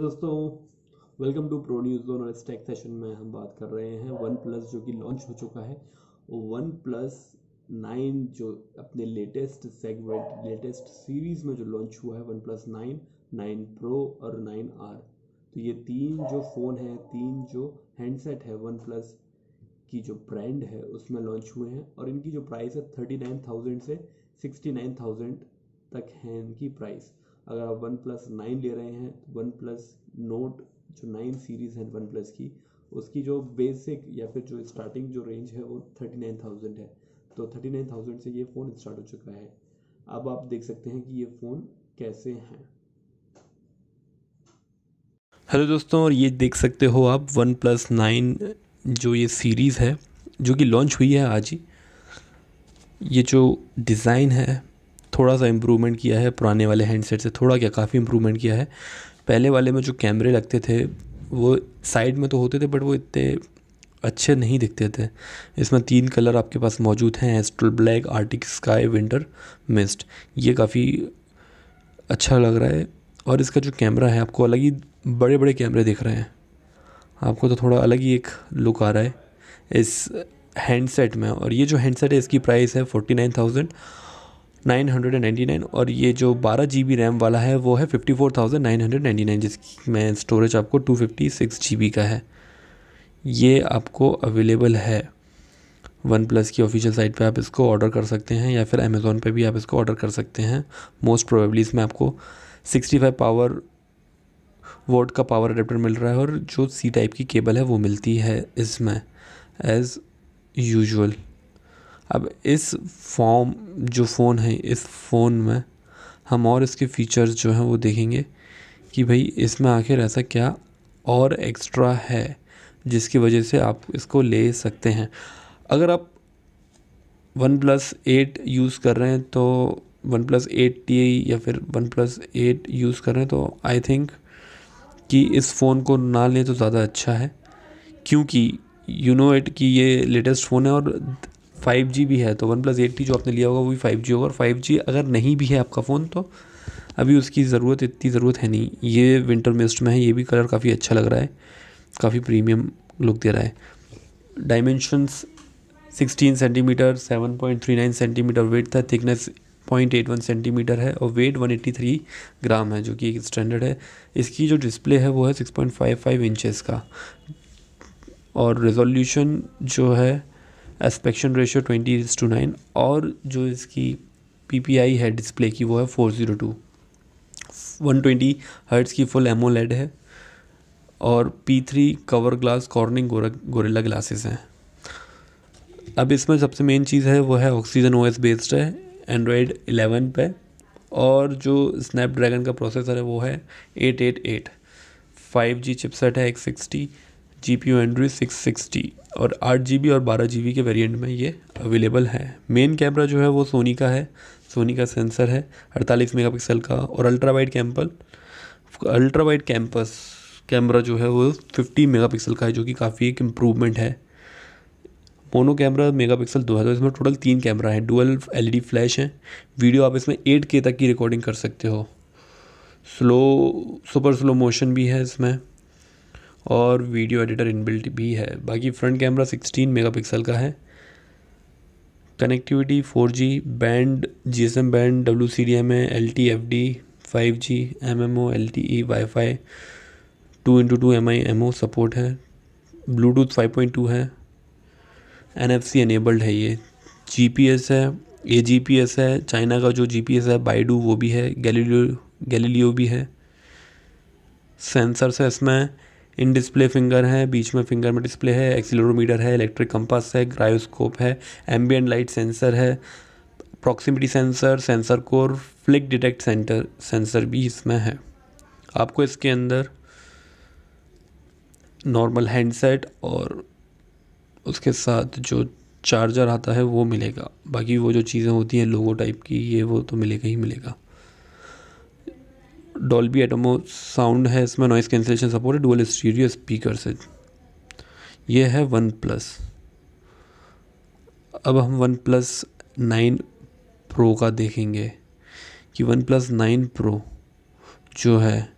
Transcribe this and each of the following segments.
दोस्तों welcome to Pro News Zone और इस सेशन में हम बात कर रहे हैं वन प्लस जो कि लॉन्च हो चुका है वन प्लस नाइन जो अपने लेटेस्ट सेगमेंट लेटेस्ट सीरीज़ में जो लॉन्च हुआ है OnePlus nine nine Pro और नाइन आर तो ये तीन जो फ़ोन है तीन जो हैंडसेट है वन प्लस की जो ब्रांड है उसमें लॉन्च हुए हैं और इनकी जो प्राइस है थर्टी नाइन थाउजेंड से सिक्सटी नाइन थाउजेंड तक है इनकी प्राइस अगर आप वन प्लस नाइन ले रहे हैं तो वन प्लस नोट जो नाइन सीरीज़ है वन प्लस की उसकी जो बेसिक या फिर जो स्टार्टिंग जो रेंज है वो थर्टी नाइन थाउजेंड है तो थर्टी नाइन थाउजेंड से ये फ़ोन स्टार्ट हो चुका है अब आप देख सकते हैं कि ये फ़ोन कैसे हैं हेलो दोस्तों और ये देख सकते हो आप वन प्लस नाइन जो ये सीरीज़ है जो कि लॉन्च हुई है आज ही ये जो डिज़ाइन है थोड़ा सा इम्प्रूवमेंट किया है पुराने वाले हैंडसेट से थोड़ा क्या काफ़ी इम्प्रूवमेंट किया है पहले वाले में जो कैमरे लगते थे वो साइड में तो होते थे बट वो इतने अच्छे नहीं दिखते थे इसमें तीन कलर आपके पास मौजूद हैं astral black arctic sky winter mist ये काफ़ी अच्छा लग रहा है और इसका जो कैमरा है आपको अलग ही बड़े बड़े कैमरे दिख रहे हैं आपको तो थोड़ा अलग ही एक लुक आ रहा है इस हैंडसेट में और ये जो हैंडसेट है इसकी प्राइस है फोर्टी नाइन थाउजेंड 999 और ये जो 12 जी बी रैम वाला है वो है 54,999 जिसकी मैं स्टोरेज आपको 256 जी का है ये आपको अवेलेबल है वन प्लस की ऑफिशियल साइट पे आप इसको ऑर्डर कर सकते हैं या फिर अमेज़ोन पे भी आप इसको ऑर्डर कर सकते हैं मोस्ट प्रोबेबली इसमें आपको 65 पावर वोट का पावर अडेप्टर मिल रहा है और जो सी टाइप की केबल है वो मिलती है इसमें एज़ यूजल अब इस फॉर्म जो फ़ोन है इस फ़ोन में हम और इसके फ़ीचर्स जो हैं वो देखेंगे कि भाई इसमें आखिर ऐसा क्या और एक्स्ट्रा है जिसकी वजह से आप इसको ले सकते हैं अगर आप वन प्लस एट यूज़ कर रहे हैं तो वन प्लस एट टी या फिर वन प्लस एट यूज़ कर रहे हैं तो आई थिंक कि इस फ़ोन को ना लें तो ज़्यादा अच्छा है क्योंकि यूनो एट की ये लेटेस्ट फ़ोन है और फाइव जी भी है तो वन प्लस एट जो आपने लिया होगा वो भी फाइव जी होगा और फाइव जी अगर नहीं भी है आपका फ़ोन तो अभी उसकी ज़रूरत इतनी ज़रूरत है नहीं ये विंटर मिस्ट में है ये भी कलर काफ़ी अच्छा लग रहा है काफ़ी प्रीमियम लुक दे रहा है डायमेंशंस 16 सेंटीमीटर 7.39 सेंटीमीटर वेट था थिकनेस 0.81 सेंटीमीटर है और वेट 183 ग्राम है जो कि एक स्टैंडर्ड है इसकी जो डिस्प्ले है वो है 6.55 इंचेस का और रेजोल्यूशन जो है aspect ratio twenty is to nine और जो इसकी पीपीआई है डिस्प्ले की वो है four zero two one twenty hertz की फुल एमो लेड है और P three cover glass Corning Gorilla glasses हैं अब इसमें सबसे मेन चीज़ है वो है ऑक्सीजन ओ बेस्ड है एंड्रॉयड एलेवन पे और जो स्नैपड्रैगन का प्रोसेसर है वो है eight eight eight five G chipset है एक sixty G P Android six sixty और आठ जी बी और बारह जी बी के वेरियंट में ये अवेलेबल है मेन कैमरा जो है वो सोनी का है सोनी का सेंसर है अड़तालीस मेगा पिक्सल का और अल्ट्रा वाइड कैम्पल अल्ट्रा वाइड कैंपस कैमरा जो है वो फिफ्टी मेगा पिक्सल का है जो कि काफ़ी एक इम्प्रूवमेंट है मोनो कैमरा मेगा पिक्सल दो है तो इसमें टोटल तीन कैमरा है डुअल डी फ्लैश हैं वीडियो e आप इसमें एट के तक की रिकॉर्डिंग कर सकते हो स्लो सुपर स्लो मोशन भी है इसमें और वीडियो एडिटर इनबिल्ट भी है बाकी फ्रंट कैमरा 16 मेगापिक्सल का है connectivity 4G band G S M band W C D M A L T F D five G M M O L T E wi fi two into two M I M O support है Bluetooth five point two है N F C enabled है ये G P S है A G P S है China का जो G P S है Beidou वो भी है गैलीलियो गैलीलियो भी है सेंसर्स है इसमें इन डिस्प्ले फिंगर हैं बीच में फिंगर में डिस्प्ले है एक्सीलरोमीटर है इलेक्ट्रिक कंपास है ग्रायोस्कोप है एम्बियन लाइट सेंसर है proximity sensor sensor core flick detect centre sensor भी इसमें है आपको इसके अंदर नॉर्मल हैंडसेट और उसके साथ जो चार्जर आता है वो मिलेगा बाकी वो जो चीज़ें होती हैं लोगो टाइप की ये वो तो मिलेगा ही मिलेगा डॉल्बी एटमो साउंड है इसमें नॉइस कैंसिलेशन सपोर्ट है डुअल स्टीरियो स्पीकर से ये है वन प्लस अब हम वन प्लस नाइन प्रो का देखेंगे कि वन प्लस नाइन प्रो जो है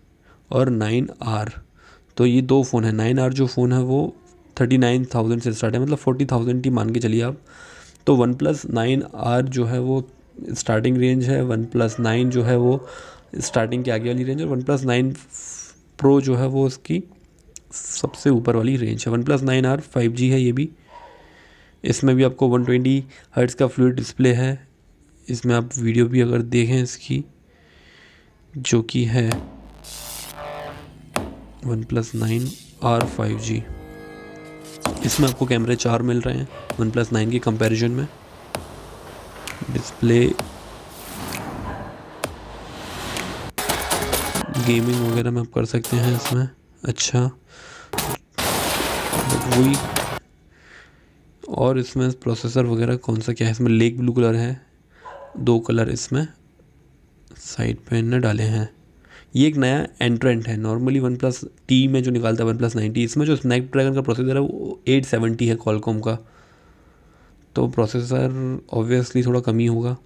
और नाइन आर तो ये दो फ़ोन है नाइन आर जो फ़ोन है वो थर्टी नाइन थाउजेंड से स्टार्ट है मतलब फोर्टी थाउजेंड ही मान के चलिए आप तो वन प्लस नाइन आर जो है वो स्टार्टिंग रेंज है वन प्लस नाइन जो है वो स्टार्टिंग की आगे वाली रेंज और वन प्लस नाइन प्रो जो है वो उसकी सबसे ऊपर वाली रेंज है OnePlus nine R five G है ये भी इसमें भी आपको वन ट्वेंटी हर्ट्स का फ्लूड डिस्प्ले है इसमें आप वीडियो भी अगर देखें इसकी जो कि है OnePlus nine R five G इसमें आपको कैमरे चार मिल रहे हैं वन प्लस नाइन के कंपेरिजन में डिस्प्ले गेमिंग वगैरह में आप कर सकते हैं इसमें अच्छा वही और इसमें प्रोसेसर वगैरह कौन सा क्या है इसमें लेक ब्लू कलर है दो कलर इसमें साइड पे ने डाले हैं ये एक नया एंट्रेंट है नॉर्मली वन प्लस टी में जो निकालता है वन प्लस नाइन्टी इसमें जो स्नैपड्रैगन का प्रोसेसर है वो एट सेवेंटी है कॉलकॉम का तो प्रोसेसर ऑब्वियसली थोड़ा कमी होगा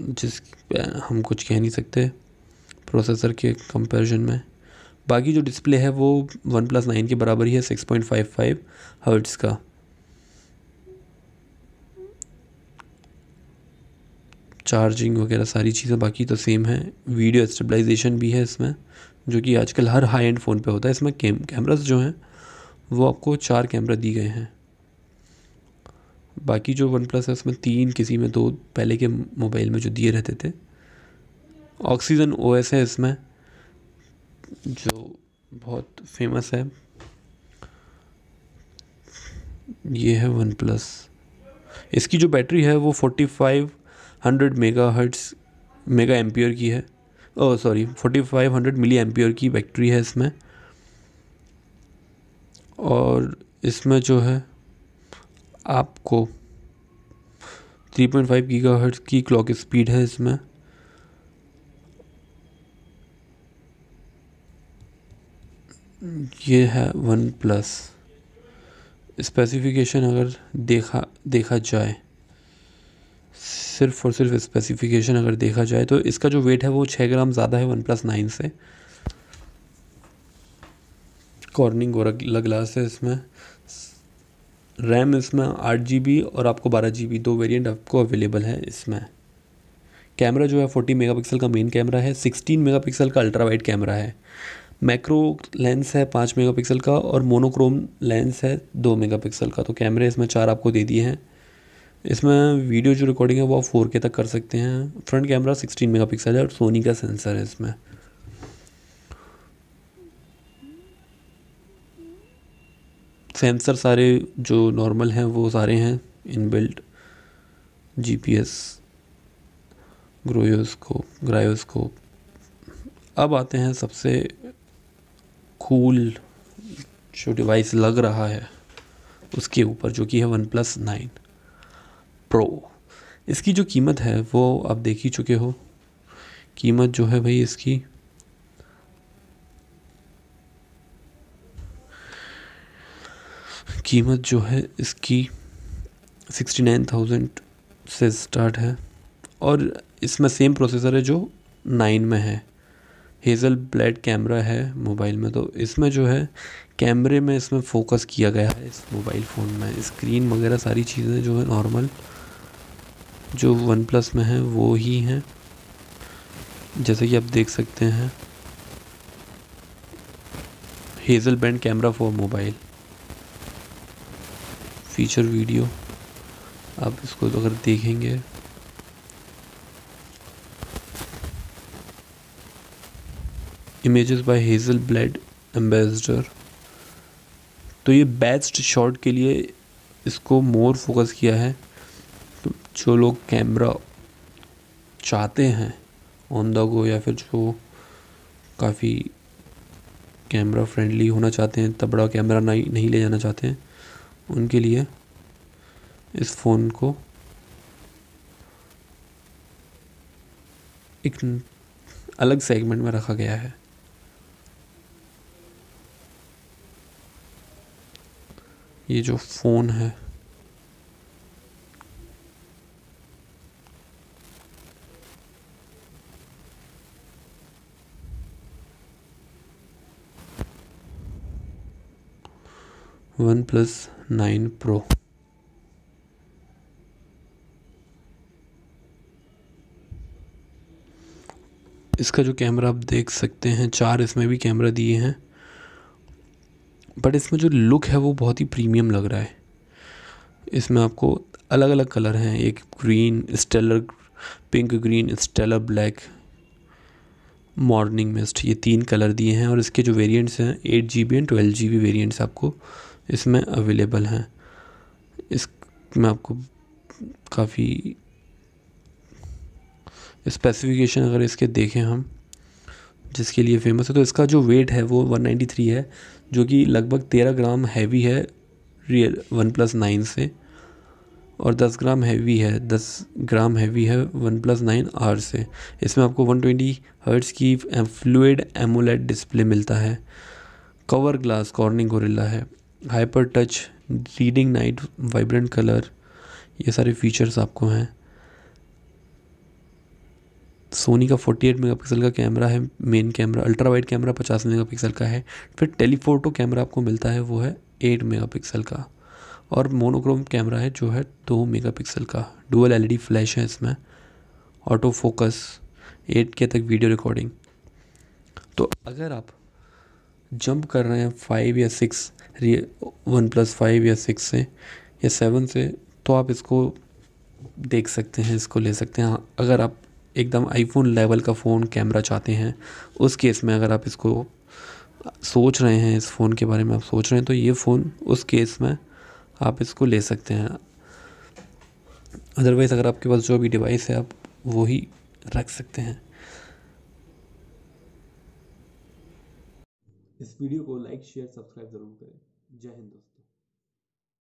जिस हम कुछ कह नहीं सकते प्रोसेसर के कंपैरिजन में बाकी जो डिस्प्ले है वो वन प्लस नाइन के बराबर ही है six point five five hertz का चार्जिंग वगैरह सारी चीज़ें बाकी तो सेम है वीडियो स्टेबलाइजेशन भी है इसमें जो कि आजकल हर हाई एंड फ़ोन पे होता है इसमें कैमराज जो हैं वो आपको चार कैमरा दिए गए हैं बाकी जो वन प्लस है उसमें तीन किसी में दो पहले के मोबाइल में जो दिए रहते थे ऑक्सीजन ओ एस है इसमें जो बहुत फेमस है ये है वन प्लस इसकी जो बैटरी है वो forty five hundred mega hertz mega ampere की है oh sorry forty five hundred milli ampere की बैटरी है इसमें और इसमें जो है आपको 3.5 गीगाहर्ट्ज़ की क्लॉक स्पीड है इसमें ये है वन प्लस स्पेसिफिकेशन अगर देखा देखा जाए सिर्फ और सिर्फ स्पेसिफिकेशन अगर देखा जाए तो इसका जो वेट है वो छः ग्राम ज़्यादा है वन प्लस नाइन से कॉर्निंग और अगला ग्लास है इसमें रैम इसमें आठ जी बी और आपको बारह जी बी दो वेरिएंट आपको अवेलेबल है इसमें कैमरा जो है फोर्टी मेगापिक्सल का मेन कैमरा है सिक्सटीन मेगापिक्सल का अल्ट्रा वाइड कैमरा है मैक्रो लेंस है पाँच मेगापिक्सल का और मोनोक्रोम लेंस है दो मेगापिक्सल का तो कैमरे इसमें चार आपको दे दिए हैं इसमें वीडियो जो रिकॉर्डिंग है वो आप फोर तक कर सकते हैं फ्रंट कैमरा सिक्सटीन मेगा है और सोनी का सेंसर है इसमें सेंसर सारे जो नॉर्मल हैं वो सारे हैं इनबिल्ट जीपीएस ग्रोयोस्कोप ग्रायोस्कोप अब आते हैं सबसे कूल जो डिवाइस लग रहा है उसके ऊपर जो कि है वन प्लस नाइन प्रो इसकी जो कीमत है वो आप देख ही चुके हो कीमत जो है भाई इसकी कीमत जो है इसकी सिक्सटी नाइन थाउजेंड से स्टार्ट है और इसमें सेम प्रोसेसर है जो नाइन में है हेज़ल ब्लैड कैमरा है मोबाइल में तो इसमें जो है कैमरे में इसमें फोकस किया गया है इस मोबाइल फ़ोन में स्क्रीन वगैरह सारी चीज़ें जो है नॉर्मल जो वन प्लस में है वो ही हैं जैसे कि आप देख सकते हैं Hasselblad camera for mobile feature video आप इसको तो अगर देखेंगे images by Hasselblad ambassador तो ये बेस्ट शॉट के लिए इसको मोर फोकस किया है तो जो लोग कैमरा चाहते हैं ऑन द गो या फिर जो काफ़ी कैमरा फ्रेंडली होना चाहते हैं तबड़ा बड़ा कैमरा नहीं नहीं ले जाना चाहते हैं उनके लिए इस फ़ोन को एक अलग सेगमेंट में रखा गया है ये जो फ़ोन है वन प्लस नाइन प्रो इसका जो कैमरा आप देख सकते हैं चार इसमें भी कैमरा दिए हैं बट इसमें जो लुक है वो बहुत ही प्रीमियम लग रहा है इसमें आपको अलग अलग कलर हैं एक green stellar pink green stellar black morning mist ये तीन कलर दिए हैं और इसके जो वेरिएंट्स हैं eight G B and twelve G B variants आपको इसमें अवेलेबल हैं इस मैं आपको काफ़ी स्पेसिफिकेशन अगर इसके देखें हम जिसके लिए फेमस है तो इसका जो वेट है वो 193 है जो कि लगभग 13 ग्राम हैवी है रियल वन प्लस नाइन से और 10 ग्राम हैवी है 10 ग्राम हैवी है वन प्लस नाइन आर से इसमें आपको 120 ट्वेंटी हर्ट्स की फ्लूड एमोलेट डिस्प्ले मिलता है कवर ग्लास कॉर्निंग गोरिल्ला है hyper touch reading night vibrant colour ये सारे फीचर्स आपको हैं सोनी का 48 पिक्सल का कैमरा है main camera ultra wide camera 50 pixel का है फिर टेलीफोटो कैमरा आपको मिलता है वो है 8 पिक्सल का और मोनोक्रोम कैमरा है जो है 2 पिक्सल का डुअल एलईडी फ्लैश है इसमें ऑटो फोकस के तक वीडियो रिकॉर्डिंग तो अगर आप जंप कर रहे हैं फाइव या सिक्स वन प्लस फाइव या सिक्स से या सेवन से तो आप इसको देख सकते हैं इसको ले सकते हैं हाँ, अगर आप एकदम आईफोन लेवल का फ़ोन कैमरा चाहते हैं उस केस में अगर आप इसको सोच रहे हैं इस फ़ोन के बारे में आप सोच रहे हैं तो ये फ़ोन उस केस में आप इसको ले सकते हैं अदरवाइज़ अगर आपके पास जो भी डिवाइस है आप वही रख सकते हैं इस वीडियो को लाइक शेयर सब्सक्राइब जरूर करें जय हिंद दोस्तों